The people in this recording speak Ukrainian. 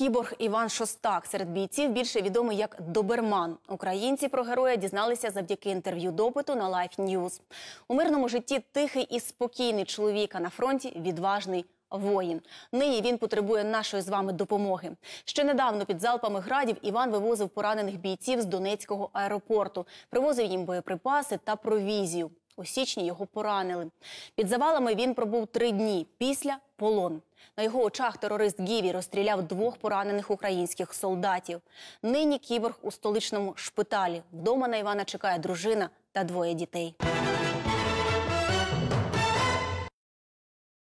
Кіборг Іван Шостак серед бійців більше відомий як Доберман. Українці про героя дізналися завдяки інтерв'ю допиту на Life News. У мирному житті тихий і спокійний чоловіка на фронті відважний воїн. Нині він потребує нашої з вами допомоги. Ще недавно під залпами градів Іван вивозив поранених бійців з Донецького аеропорту, привозив їм боєприпаси та провізію. У січні його поранили. Під завалами він пробув три дні після полон. На його очах терорист Гіві розстріляв двох поранених українських солдатів. Нині кіборг у столичному шпиталі. Вдома на Івана чекає дружина та двоє дітей.